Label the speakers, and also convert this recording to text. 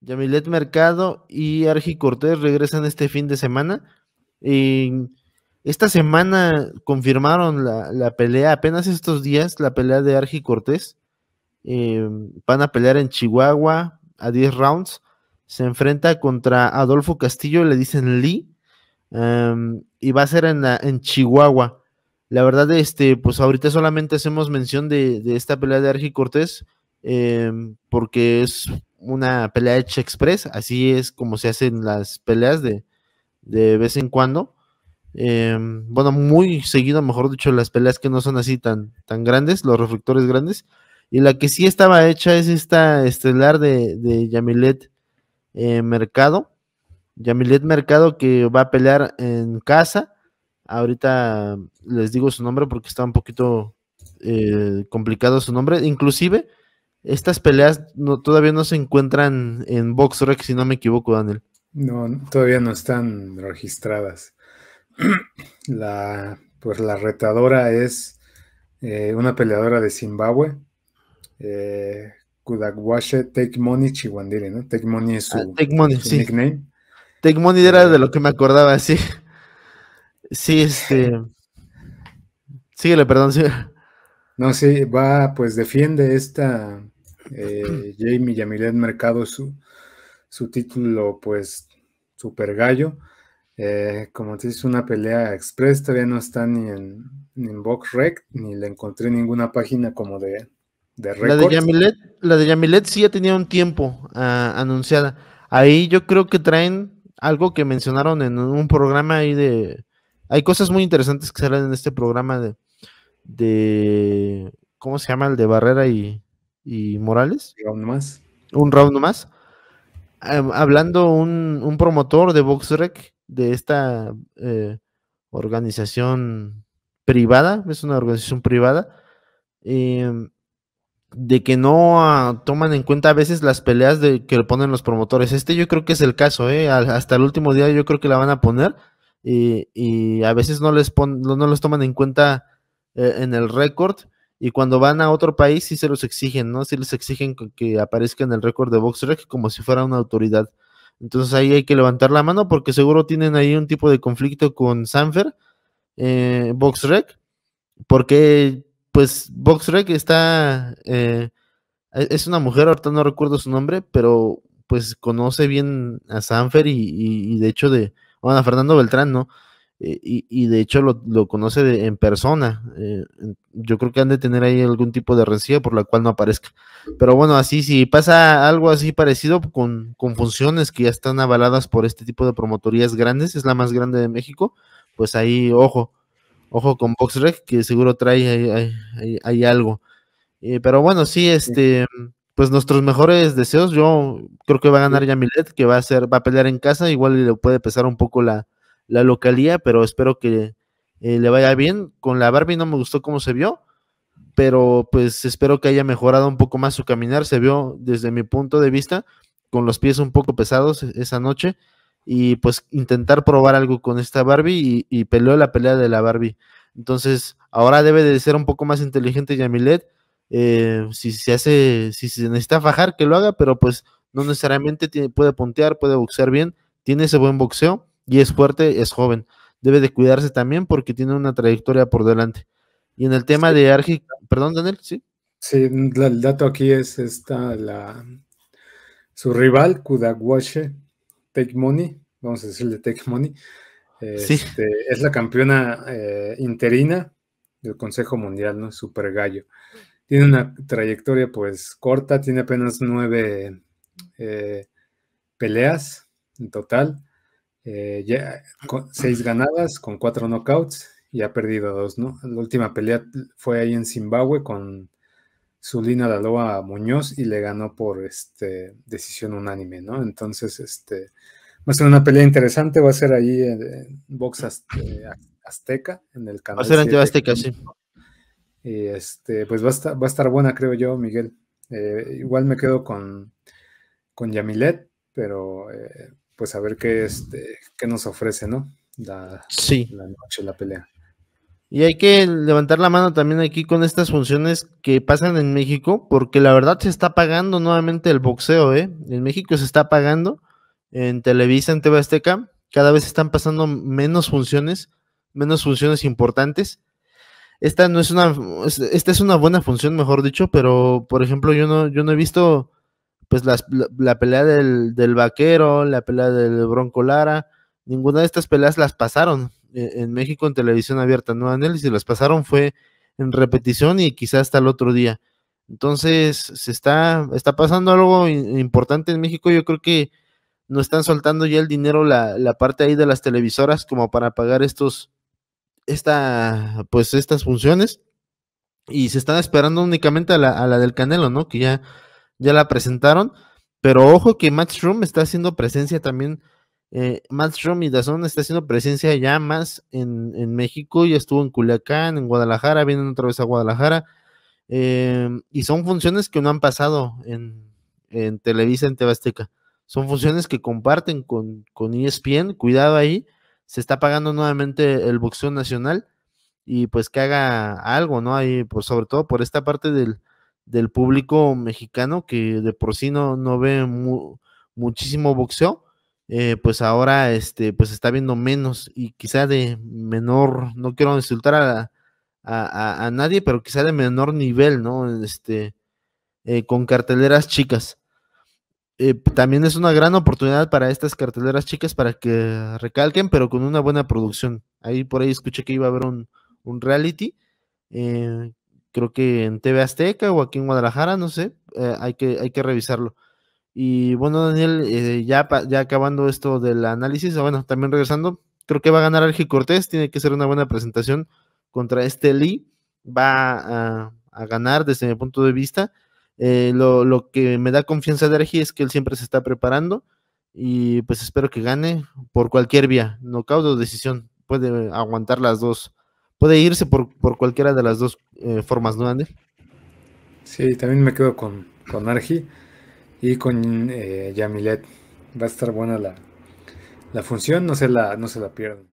Speaker 1: Yamilet Mercado y Argi Cortés regresan este fin de semana. esta semana confirmaron la, pelea, apenas estos días, la pelea de Argi Cortés. Em, van a pelear en Chihuahua a 10 rounds. Se enfrenta contra Adolfo Castillo, le dicen Lee. Em, y va a ser en, Chihuahua. La verdad, este, pues ahorita solamente hacemos mención de, esta pelea de Argi Cortés, em, porque es una pelea hecha express, así es como se hacen las peleas de, de vez en cuando. Em, bueno, muy seguido, mejor dicho, las peleas que no son así tan, tan grandes, los reflectores grandes. Y la que sí estaba hecha es esta estelar de, de Yamilet eh, Mercado. Yamilet Mercado que va a pelear en casa. Ahorita les digo su nombre porque está un poquito eh, complicado su nombre. Inclusive estas peleas todavía no se encuentran en BoxRec, si no me equivoco, Daniel.
Speaker 2: No, todavía no están registradas. La, pues la retadora es eh, una peleadora de Zimbabue, eh, Take Money ¿no? Take Money es su, ah, nickname. Take Money era eh, de lo que me acordaba, sí. Sí, este. Síguele, perdón, sí. No, sí, va, pues defiende esta, eh, Jamie Yamilet Mercado su, su título, pues, super gallo. Eh, como te dice, una pelea express, todavía no está ni en, ni Box Rec, ni le encontré ninguna página como de, de La de, Yamilet,
Speaker 1: la de sí ya tenía un tiempo ah, anunciada. Ahí yo creo que traen algo que mencionaron en un programa ahí de... Hay cosas muy interesantes que salen en este programa de... de ¿Cómo se llama? El de Barrera y y Morales. Un round más. Un round más. Hablando un, promotor de Rec de esta eh, organización privada, es una organización privada, em, de que no ah, toman en cuenta a veces las peleas de, que le ponen los promotores. Este yo creo que es el caso, eh, hasta el último día yo creo que la van a poner y, a veces no les, no, no, toman en cuenta eh, en el récord y cuando van a otro país sí se los exigen, ¿no? Sí les exigen que aparezca en el récord de BoxRec como si fuera una autoridad. Entonces ahí hay que levantar la mano porque seguro tienen ahí un tipo de conflicto con Sanfer, eh, BoxRec, porque pues BoxRec está, eh, e-, es una mujer, ahorita no recuerdo su nombre, pero pues conoce bien a Sanfer y, de hecho de, bueno, a Fernando Beltrán, ¿no? Eh, y, de hecho lo, conoce en persona. Eh, yo creo que han de tener ahí algún tipo de rencilla por la cual no aparezca. Pero bueno, así si pasa algo así parecido con, funciones que ya están avaladas por este tipo de promotorías grandes, es la más grande de México, pues ahí ojo, ojo con BoxRec, que seguro trae ahí algo. Eh, pero bueno, sí, este, pues nuestros mejores deseos, yo creo que va a ganar Yamilet, que va a ser, va a pelear en casa, igual le puede pesar un poco la, la localía, pero espero que eh, le vaya bien. Con la Barbie no me gustó cómo se vio, pero pues espero que haya mejorado un poco más su caminar. Se vio desde mi punto de vista con los pies un poco pesados e-, esa noche y pues intentar probar algo con esta Barbie y, peleó la pelea de la Barbie. Entonces ahora debe de ser un poco más inteligente Yamilet. Eh, si se hace, si se necesita fajar, que lo haga, pero pues no necesariamente tiene, puede puntear, puede boxear bien, tiene ese buen boxeo y es fuerte, es joven. Debe de cuidarse también porque tiene una trayectoria por delante. Y en el tema de Argi,
Speaker 2: perdón, Daniel, sí. Sí, mm, el dato aquí es esta, la, su rival, Kudagwashe, Take Money, vamos a decirle Take Money, este, es la campeona eh, interina del Consejo Mundial, ¿no? Super Gallo. Tiene una trayectoria pues corta, tiene apenas nueve eh, peleas en total. Eh, ya seis ganadas con cuatro knockouts y ha perdido dos, ¿no? La última pelea fue ahí en Zimbabue con Zulina Laloa Muñoz y le ganó por este, decisión unánime, ¿no? Entonces, este, va a ser una pelea interesante, va a ser ahí en, Box Azteca, en el canal. Va a ser en Azteca, sí. Y este, pues va a estar, va a estar buena, creo yo, Miguel. Eh, igual me quedo con, con Yamilet, pero... Eh, pues a ver qué, este, qué nos ofrece, ¿no? La, la noche, la pelea.
Speaker 1: Y hay que levantar la mano también aquí con estas funciones que pasan en México, porque la verdad se está pagando nuevamente el boxeo, ¿eh? En México se está pagando, en Televisa, en TV Azteca, cada vez están pasando menos funciones, menos funciones importantes. Esta no es una, esta es una buena función, mejor dicho, pero por ejemplo, yo no, yo no he visto pues la, pelea del, vaquero, la pelea del Bronco Lara, ninguna de estas peleas las pasaron e, en, México en televisión abierta, ¿no, análisis. Si las pasaron fue en repetición y quizás hasta el otro día. Entonces, se está, está pasando algo importante en México. Yo creo que no están soltando ya el dinero, la, la, parte ahí de las televisoras, como para pagar estos, esta, pues estas funciones. Y se están esperando únicamente a la, a la del Canelo, ¿no? Que ya ya la presentaron, pero ojo que Matchroom está haciendo presencia también. Eh, Matchroom y Dazón está haciendo presencia ya más en, México, ya estuvo en Culiacán, en Guadalajara, vienen otra vez a Guadalajara. Em, y son funciones que no han pasado en, Televisa, en Tebasteca. Son funciones que comparten con, con ESPN, cuidado ahí. Se está pagando nuevamente el boxeo nacional y pues que haga algo, ¿no? Ahí, pues sobre todo por esta parte del, del público mexicano que de por sí no, ve muchísimo boxeo, eh, pues ahora este, pues está viendo menos y quizá de menor, no quiero insultar a, a, nadie, pero quizá de menor nivel, ¿no? Este, eh, con carteleras chicas. Eh, también es una gran oportunidad para estas carteleras chicas para que recalquen, pero con una buena producción. Ahí por ahí escuché que iba a haber un, un reality. Eh, creo que en TV Azteca o aquí en Guadalajara, no sé, eh, hay, que, hay que revisarlo. Y bueno, Daniel, eh, ya, ya acabando esto del análisis, bueno, también regresando, creo que va a ganar Argi Cortés, tiene que ser una buena presentación contra este Lee, va a, ganar desde mi punto de vista. Eh, lo, que me da confianza de Argi es que él siempre se está preparando y pues espero que gane por cualquier vía, no caudo decisión, puede aguantar las dos puede irse por, por cualquiera de las dos eh, formas,
Speaker 2: ¿no, Ander? Sí, también me quedo con, con Argi y con eh, Yamilet. Va a estar buena la, función, no se la, no se la pierdan.